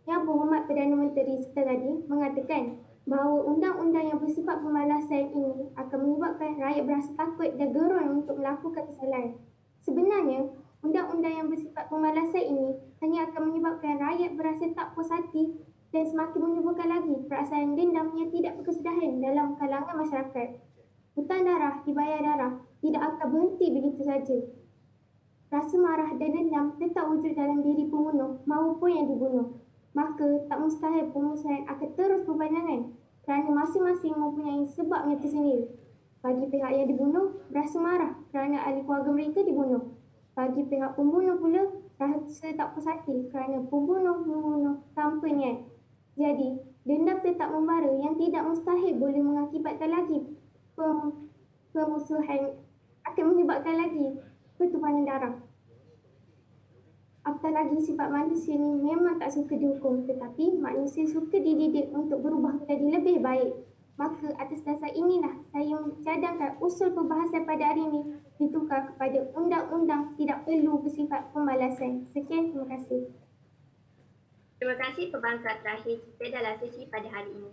Yang berhormat Perdana Menteri Sita tadi mengatakan bahawa undang-undang yang bersifat pemalasan ini akan menyebabkan rakyat berasa takut dan gerun untuk melakukan kesalahan. Sebenarnya, undang-undang yang bersifat pemalasan ini hanya akan menyebabkan rakyat berasa tak puas hati dan semakin menyebabkan lagi perasaan dendam yang tidak berkesudahan dalam kalangan masyarakat. Hutan darah dibayar darah tidak akan berhenti begitu saja rasa marah dan dendam tetap wujud dalam diri pembunuh maupun yang dibunuh. Maka tak mustahil pemusnahan akan terus berpanjangan kerana masing-masing mempunyai sebabnya tersendiri. Bagi pihak yang dibunuh, rasa marah kerana ahli keluarga mereka dibunuh. Bagi pihak pembunuh pula, rasa tak puas hati kerana pembunuh membunuh tanpa niat. Jadi, dendam tetap membara yang tidak mustahil boleh mengakibatkan lagi pem- pemusuhan akan menyebabkan lagi pertumpahan darah. Apatah lagi sifat manusia ni memang tak suka dihukum tetapi manusia suka dididik untuk berubah menjadi lebih baik. Maka atas dasar inilah saya mencadangkan usul perbahasan pada hari ini ditukar kepada undang-undang tidak perlu bersifat pembalasan. Sekian, terima kasih. Terima kasih pembahasan terakhir kita dalam sesi pada hari ini.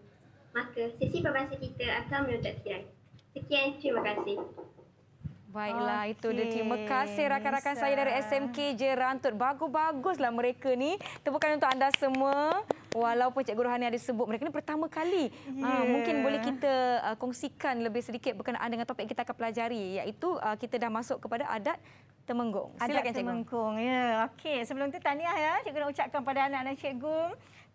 Maka sesi pembahasan kita akan menutup tirai. Sekian, terima kasih. Baiklah, okay. itu dia. Terima kasih rakan-rakan saya dari SMK Jerantut. Bagus-baguslah mereka ni. Tepukan untuk anda semua. Walaupun Cikgu Rohani ada sebut mereka ini pertama kali. Yeah. Uh, ya. mungkin boleh kita uh, kongsikan lebih sedikit berkenaan dengan topik kita akan pelajari. Iaitu uh, kita dah masuk kepada adat Temenggung. Silakan adat Temenggung, ya. Yeah. Okey, sebelum itu tahniah ya. Cikgu nak ucapkan kepada anak-anak Cikgu.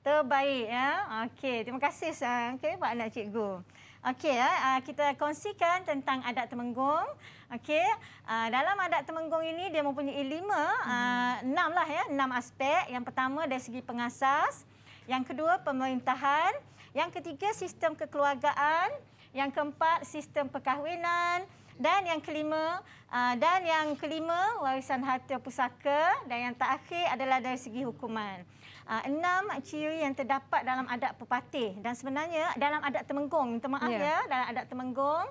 Terbaik ya. Okey, terima kasih sang. Okey, Pak Anak Cikgu. Okey, eh, ah, kita kongsikan tentang adat temenggung. Okey, ah, dalam adat temenggung ini dia mempunyai lima, hmm. enam lah ya, enam aspek. Yang pertama dari segi pengasas, yang kedua pemerintahan, yang ketiga sistem kekeluargaan, yang keempat sistem perkahwinan, dan yang kelima dan yang kelima warisan harta pusaka dan yang terakhir adalah dari segi hukuman uh, enam ciri yang terdapat dalam adat pepatih dan sebenarnya dalam adat temenggong minta maaf yeah. ya dalam adat temenggong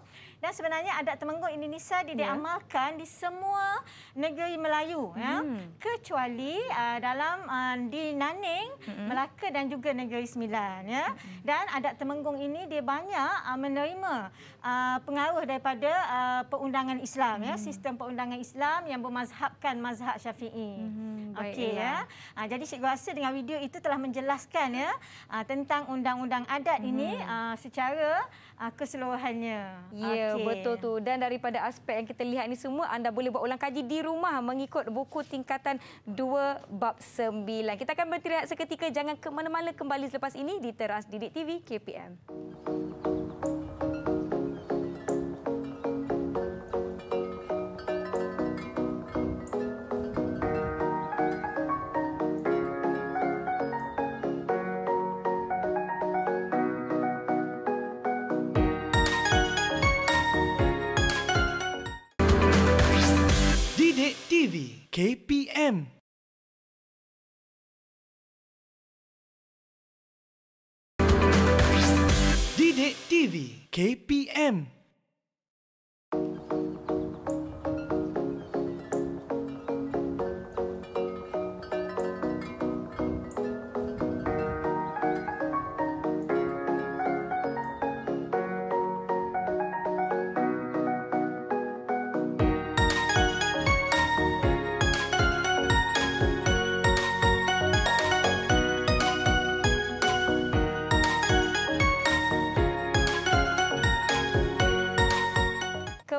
dan sebenarnya adat temenggung Indonesia ya. diamalkan yeah. di semua negeri Melayu ya. hmm. ya kecuali uh, dalam uh, di Naning hmm. Melaka dan juga negeri Sembilan ya hmm. dan adat temenggung ini dia banyak uh, menerima uh, pengaruh daripada uh, perundangan Islam ya. hmm. ya sistem perundangan Islam yang bermazhabkan mazhab Syafi'i hmm. okey ya uh, jadi cikgu rasa dengan video itu telah menjelaskan ya uh, tentang undang-undang adat hmm. ini uh, secara uh, keseluruhannya. Ya, okay. betul tu. Dan daripada aspek yang kita lihat ini semua, anda boleh buat ulang kaji di rumah mengikut buku tingkatan 2 bab 9. Kita akan berhenti seketika. Jangan ke mana-mana kembali selepas ini di Teras Didik TV KPM. Thank you. TV KPM Didik TV KPM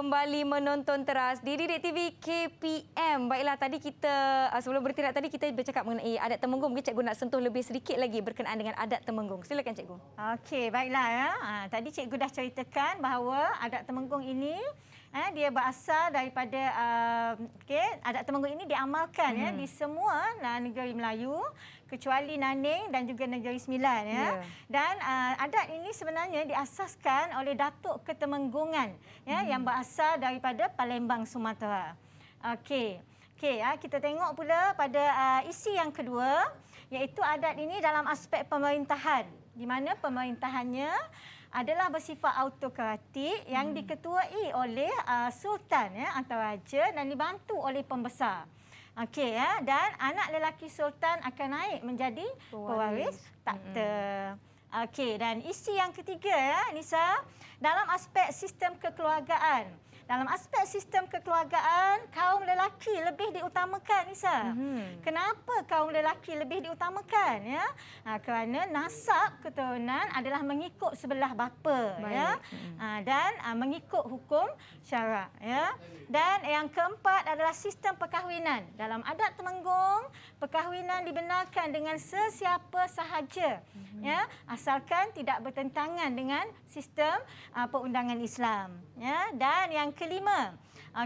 kembali menonton teras di Didik TV KPM. Baiklah tadi kita ah, sebelum bertindak tadi kita bercakap mengenai adat Temenggung. Mungkin cikgu nak sentuh lebih sedikit lagi berkenaan dengan adat Temenggung. Silakan cikgu. Okey, baiklah ya. Ah, tadi cikgu dah ceritakan bahawa adat Temenggung ini ya, dia berasal daripada uh, ah, okay, adat Temenggung ini diamalkan ya, hmm. ya di semua negeri Melayu kecuali Naneng dan juga Negeri Sembilan ya. Yeah. Dan uh, adat ini sebenarnya diasaskan oleh Datuk Ketemenggungan ya hmm. yang berasal daripada Palembang Sumatera. Okey. Okey, ya, kita tengok pula pada uh, isi yang kedua iaitu adat ini dalam aspek pemerintahan di mana pemerintahannya adalah bersifat autokratik yang hmm. diketuai oleh uh, sultan ya atau raja dan dibantu oleh pembesar. Okey ya dan anak lelaki sultan akan naik menjadi pewaris, pewaris takhta. Okey dan isi yang ketiga ya Nisa dalam aspek sistem kekeluargaan dalam aspek sistem kekeluargaan kaum lelaki lebih diutamakan Nisa. Mm -hmm. Kenapa kaum lelaki lebih diutamakan ya? Ha, kerana nasab keturunan adalah mengikut sebelah bapa ya? Baik. ya. Ha, dan ha, mengikut hukum syarak ya. Dan yang keempat adalah sistem perkahwinan. Dalam adat Temenggung, perkahwinan dibenarkan dengan sesiapa sahaja mm -hmm. ya, asalkan tidak bertentangan dengan sistem ha, perundangan Islam ya dan yang kelima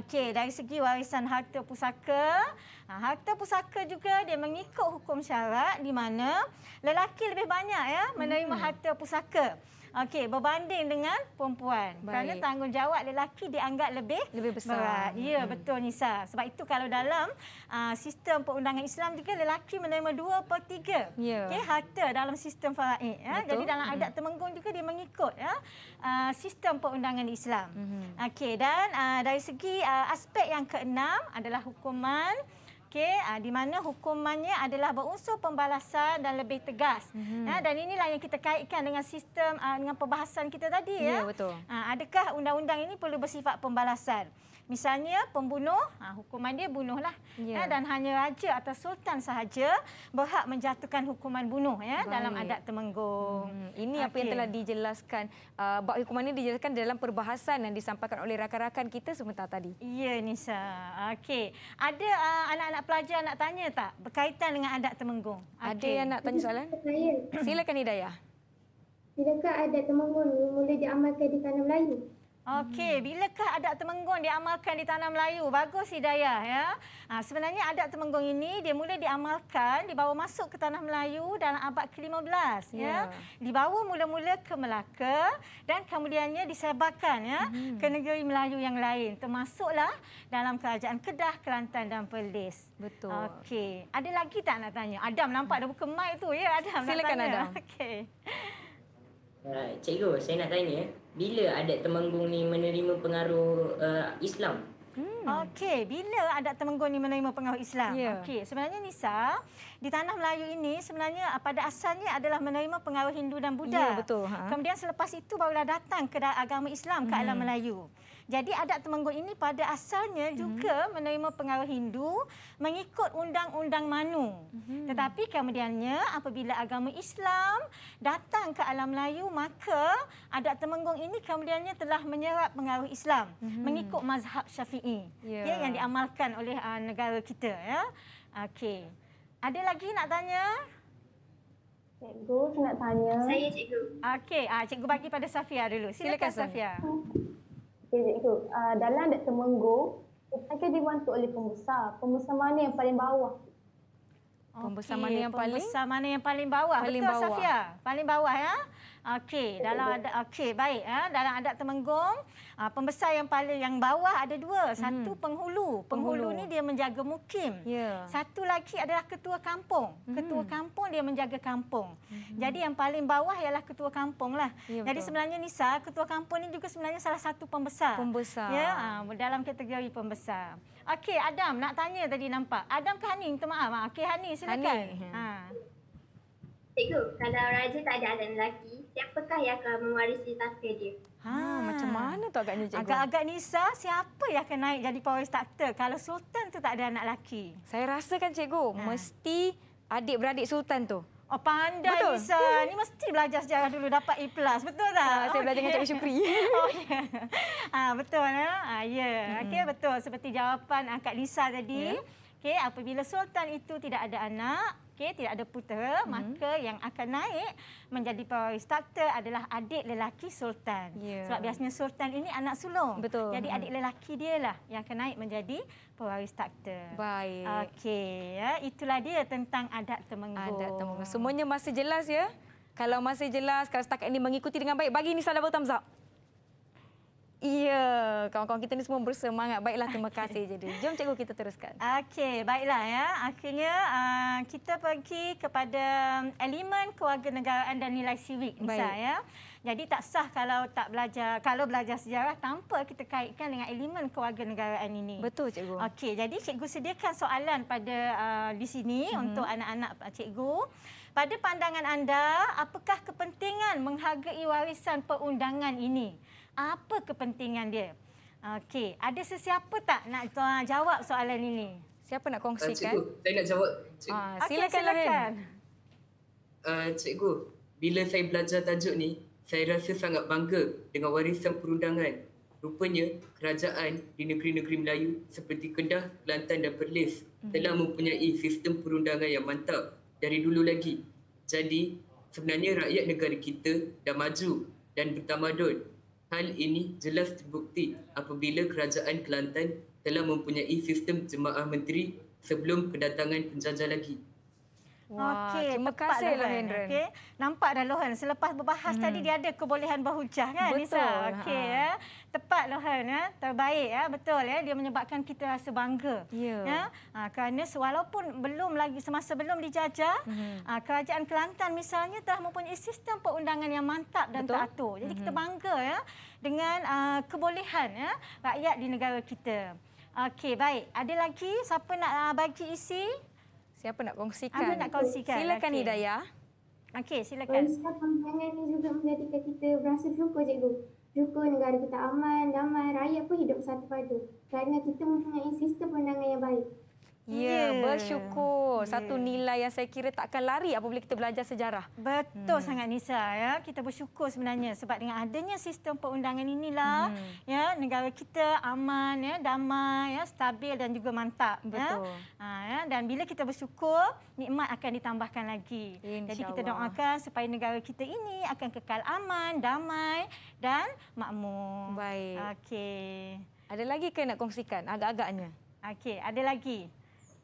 okey dari segi warisan harta pusaka ha, harta pusaka juga dia mengikut hukum syarat di mana lelaki lebih banyak ya menerima hmm. harta pusaka Okey, berbanding dengan perempuan. Baik. Kerana tanggungjawab lelaki dianggap lebih, lebih besar. Berat. Ya, hmm. betul Nisa. Sebab itu kalau dalam uh, sistem perundangan Islam juga lelaki menerima dua per tiga. ya. okay, harta dalam sistem faraid. Ya. Jadi dalam hmm. adat temenggung juga dia mengikut ya, uh, sistem perundangan Islam. Hmm. Okey, dan uh, dari segi uh, aspek yang keenam adalah hukuman okey uh, di mana hukumannya adalah berunsur pembalasan dan lebih tegas mm-hmm. ya dan inilah yang kita kaitkan dengan sistem uh, dengan perbahasan kita tadi ya, ya. betul uh, adakah undang-undang ini perlu bersifat pembalasan Misalnya pembunuh, ha, hukuman dia bunuhlah. Ya. Ha, dan hanya raja atau sultan sahaja berhak menjatuhkan hukuman bunuh ya, dalam adat temenggung. Hmm. Ini okay. apa yang telah dijelaskan. Uh, hukuman ini dijelaskan dalam perbahasan yang disampaikan oleh rakan-rakan kita sebentar tadi. Ya Nisa. Okay, Ada uh, anak-anak pelajar nak tanya tak berkaitan dengan adat temenggung? Okay. Ada yang nak tanya soalan? Silakan Hidayah. Tidakkah adat temenggung mula diamalkan di tanah Melayu? Okey, bilakah adat temenggung diamalkan di tanah Melayu? Bagus hidayah ya. Ha, sebenarnya adat temenggung ini dia mula diamalkan dibawa masuk ke tanah Melayu dalam abad ke-15 yeah. ya. Dibawa mula-mula ke Melaka dan kemudiannya disebarkan ya hmm. ke negeri Melayu yang lain termasuklah dalam kerajaan Kedah, Kelantan dan Perlis. Betul. Okey, ada lagi tak nak tanya? Adam nampak ada buka mic tu ya Adam. Silakan Adam. Okey. Uh, cikgu, saya nak tanya bila adat Temenggung ni menerima pengaruh uh, Islam? Hmm. Okey, bila adat Temenggung ni menerima pengaruh Islam? Yeah. Okey, sebenarnya Nisa, di tanah Melayu ini sebenarnya ah, pada asalnya adalah menerima pengaruh Hindu dan Buddha. yeah, betul. Ha? Kemudian selepas itu barulah datang ke agama Islam ke hmm. alam Melayu. Jadi adat Temenggung ini pada asalnya hmm juga menerima pengaruh Hindu mengikut undang-undang Manu. hmm Tetapi kemudiannya apabila agama Islam datang ke alam Melayu maka adat Temenggung ini kemudiannya telah menyerap pengaruh Islam hmm mengikut mazhab Syafi'i yeah. ya, yang diamalkan oleh uh, negara kita ya. Okey. Ada lagi nak tanya? Cikgu, saya nak tanya. Saya cikgu. Okey, ah, cikgu bagi pada Safia dulu. Silakan, Silakan Safia. Okey, cikgu. Uh, dalam that temenggu, kita dibantu oleh pembesar. Pembesar mana yang paling bawah? Pembesar mana yang paling? Pembesar mana yang paling bawah? Paling Betul, bawah. Safia? Paling bawah, ya? Okey, dalam ada okey, baik ya. Dalam adat Temenggung, ah, pembesar yang paling yang bawah ada dua. Satu hmm. penghulu. penghulu. Penghulu ni dia menjaga mukim. Yeah. Satu lagi adalah ketua kampung. Ketua hmm. kampung dia menjaga kampung. Hmm. Jadi yang paling bawah ialah ketua kampung lah. Yeah, Jadi sebenarnya Nisa, ketua kampung ni juga sebenarnya salah satu pembesar. Pembesar. Ya, ah, dalam kategori pembesar. Okey, Adam nak tanya tadi nampak. Adam ke Hani? Minta maaf. Ah, okey, Hani silakan. Hani. Ha. Cikgu, kalau raja tak ada anak lelaki, siapakah yang akan mewarisi tahta dia? Ha, ha, macam mana tu agaknya cikgu? Agak-agak Nisa, siapa yang akan naik jadi power starter kalau sultan tu tak ada anak lelaki? Saya rasa kan cikgu, ha. mesti adik-beradik sultan tu. Oh, pandai Betul. Nisa. Ni mesti belajar sejarah dulu. Dapat A+. Betul tak? Ha, saya okay. belajar dengan Cik Syukri. Oh, yeah. Ya. ha, betul. Ah, ya? Ha, yeah. hmm. okay, betul. Seperti jawapan Kak Nisa tadi. Yeah. Okay, apabila Sultan itu tidak ada anak, okey tidak ada putera mm-hmm. maka yang akan naik menjadi pawai starter adalah adik lelaki sultan yeah. sebab biasanya sultan ini anak sulung Betul. jadi mm-hmm. adik hmm. lelaki dialah yang akan naik menjadi pawai starter baik okey ya itulah dia tentang adat temenggung adat temenggung semuanya masih jelas ya kalau masih jelas kalau setakat ini mengikuti dengan baik bagi ni salam thumbs up Ya, kawan-kawan kita ni semua bersemangat. Baiklah, terima kasih. Jadi, jom cikgu kita teruskan. Okey, baiklah ya. Akhirnya uh, kita pergi kepada elemen kewarganegaraan dan nilai sivik Nisa ya. Jadi tak sah kalau tak belajar kalau belajar sejarah tanpa kita kaitkan dengan elemen kewarganegaraan ini. Betul cikgu. Okey, jadi cikgu sediakan soalan pada uh, di sini hmm. untuk anak-anak uh, cikgu. Pada pandangan anda, apakah kepentingan menghargai warisan perundangan ini? apa kepentingan dia? Okey, ada sesiapa tak nak jawab soalan ini? Siapa nak kongsikan? Uh, cikgu, saya nak jawab. Cikgu. Ah, silakan. Okay, silakan. Uh, cikgu, bila saya belajar tajuk ni, saya rasa sangat bangga dengan warisan perundangan. Rupanya, kerajaan di negeri-negeri Melayu seperti Kedah, Kelantan dan Perlis hmm. telah mempunyai sistem perundangan yang mantap dari dulu lagi. Jadi, sebenarnya rakyat negara kita dah maju dan bertamadun Hal ini jelas terbukti apabila kerajaan Kelantan telah mempunyai sistem jemaah menteri sebelum kedatangan penjajah lagi. Okey, terima kasih Lohan. Lohan. Okey, nampak dah Lohan selepas berbahas hmm. tadi dia ada kebolehan berhujah kan Nisa. Ha. Okey ya. Tepat Lohan ya. Terbaik ya. Betul ya. Dia menyebabkan kita rasa bangga. Yeah. Ya. Ha, kerana walaupun belum lagi semasa belum dijajah, hmm. ha, kerajaan Kelantan misalnya telah mempunyai sistem perundangan yang mantap dan Betul. teratur. Jadi hmm. kita bangga ya dengan uh, kebolehan ya rakyat di negara kita. Okey, baik. Ada lagi siapa nak uh, bagi isi? Siapa nak kongsikan? Apa nak kongsikan? Silakan okay. Hidayah. Okey, silakan. Pesan pembayaran ini juga menjadikan kita berasa syukur, cikgu. Syukur negara kita aman, damai, rakyat pun hidup satu padu. Kerana kita mempunyai sistem pendangan yang baik. Ya, bersyukur. Satu nilai yang saya kira takkan lari apabila kita belajar sejarah. Betul hmm. sangat Nisa ya. Kita bersyukur sebenarnya sebab dengan adanya sistem perundangan inilah hmm. ya negara kita aman ya, damai ya, stabil dan juga mantap. Ya. Betul. Ya. Ha, ya. dan bila kita bersyukur, nikmat akan ditambahkan lagi. Insya Jadi kita Allah. doakan supaya negara kita ini akan kekal aman, damai dan makmur. Baik. Okey. Ada lagi ke nak kongsikan agak-agaknya? Okey, ada lagi.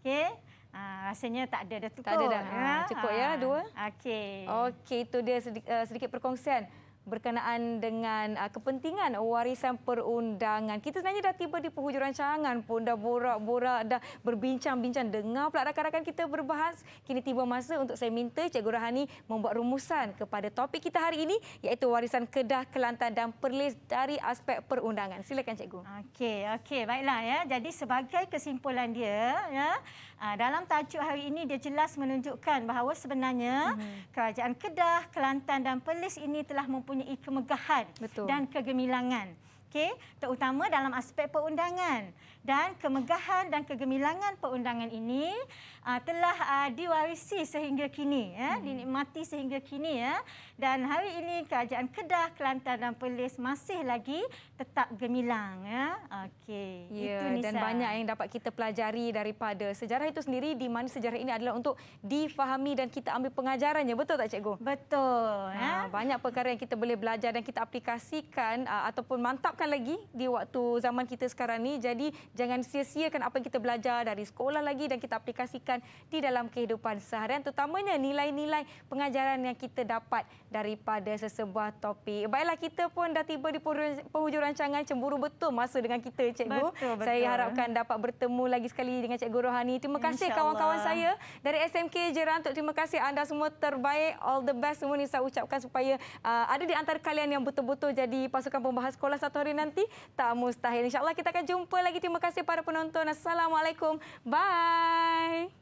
Okey. Uh, rasanya tak ada dah cukup. Tak ada dah. Ha, cukup uh, ya dua. Ah, okey. Okey itu dia sedikit, uh, eh, sedikit perkongsian berkenaan dengan uh, kepentingan warisan perundangan. Kita sebenarnya dah tiba di penghujung rancangan pun dah borak-borak dah berbincang-bincang dengar pula rakan-rakan kita berbahas. Kini tiba masa untuk saya minta Cikgu Rahani membuat rumusan kepada topik kita hari ini iaitu warisan Kedah, Kelantan dan Perlis dari aspek perundangan. Silakan Cikgu. Okey, okey, baiklah ya. Jadi sebagai kesimpulan dia ya, uh, dalam tajuk hari ini dia jelas menunjukkan bahawa sebenarnya hmm. kerajaan Kedah, Kelantan dan Perlis ini telah mempunyai mempunyai kemegahan Betul. dan kegemilangan. Okay? Terutama dalam aspek perundangan dan kemegahan dan kegemilangan perundangan ini uh, telah uh, diwarisi sehingga kini ya hmm. dinikmati sehingga kini ya dan hari ini kerajaan Kedah Kelantan dan Perlis masih lagi tetap gemilang ya okey ya, itu dan banyak yang dapat kita pelajari daripada sejarah itu sendiri di mana sejarah ini adalah untuk difahami dan kita ambil pengajarannya betul tak cikgu betul ha, ya banyak perkara yang kita boleh belajar dan kita aplikasikan uh, ataupun mantapkan lagi di waktu zaman kita sekarang ni jadi jangan sia-siakan apa yang kita belajar dari sekolah lagi dan kita aplikasikan di dalam kehidupan seharian terutamanya nilai-nilai pengajaran yang kita dapat daripada sesebuah topik. Baiklah kita pun dah tiba di penghujung rancangan cemburu betul masa dengan kita cikgu. Betul, Saya harapkan dapat bertemu lagi sekali dengan cikgu Rohani. Terima kasih kawan-kawan saya dari SMK Jeran terima kasih anda semua terbaik all the best semua ni saya ucapkan supaya uh, ada di antara kalian yang betul-betul jadi pasukan pembahas sekolah satu hari nanti tak mustahil. Insyaallah kita akan jumpa lagi terima kasih kasih para penonton. Assalamualaikum. Bye.